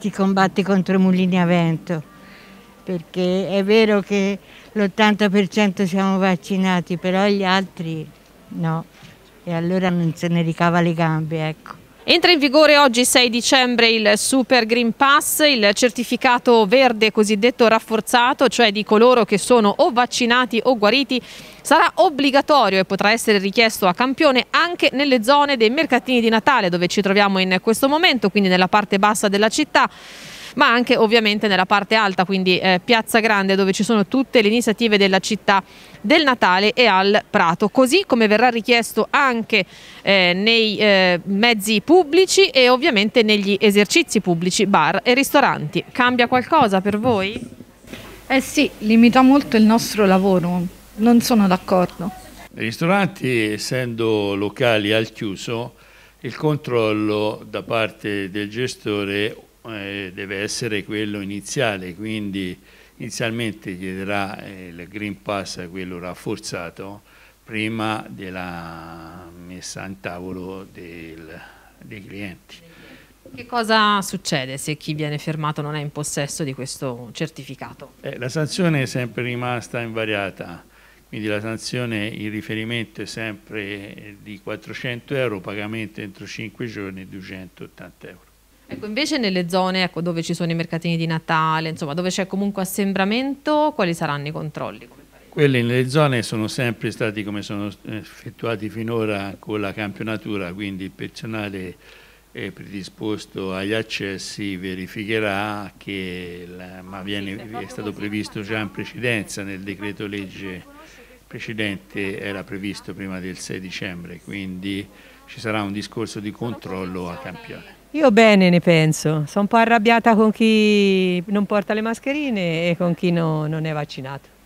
Si combatte contro i mulini a vento, perché è vero che l'80% siamo vaccinati, però gli altri no. E allora non se ne ricava le gambe, ecco. Entra in vigore oggi 6 dicembre il Super Green Pass, il certificato verde cosiddetto rafforzato, cioè di coloro che sono o vaccinati o guariti, sarà obbligatorio e potrà essere richiesto a campione anche nelle zone dei mercatini di Natale dove ci troviamo in questo momento, quindi nella parte bassa della città ma anche ovviamente nella parte alta, quindi eh, Piazza Grande dove ci sono tutte le iniziative della città del Natale e al Prato, così come verrà richiesto anche eh, nei eh, mezzi pubblici e ovviamente negli esercizi pubblici, bar e ristoranti. Cambia qualcosa per voi? Eh sì, limita molto il nostro lavoro, non sono d'accordo. I ristoranti, essendo locali al chiuso, il controllo da parte del gestore eh, deve essere quello iniziale, quindi inizialmente chiederà eh, il Green Pass, quello rafforzato, prima della messa in tavolo del, dei clienti. Che cosa succede se chi viene fermato non è in possesso di questo certificato? Eh, la sanzione è sempre rimasta invariata, quindi la sanzione in riferimento è sempre eh, di 400 euro, pagamento entro 5 giorni 280 euro. Ecco, invece nelle zone ecco, dove ci sono i mercatini di Natale, insomma, dove c'è comunque assembramento, quali saranno i controlli? Quelli nelle zone sono sempre stati come sono eh, effettuati finora con la campionatura, quindi il personale predisposto agli accessi verificherà che, la, ma viene, è stato previsto già in precedenza nel decreto legge precedente era previsto prima del 6 dicembre, quindi ci sarà un discorso di controllo a campione. Io bene ne penso, sono un po' arrabbiata con chi non porta le mascherine e con chi no, non è vaccinato.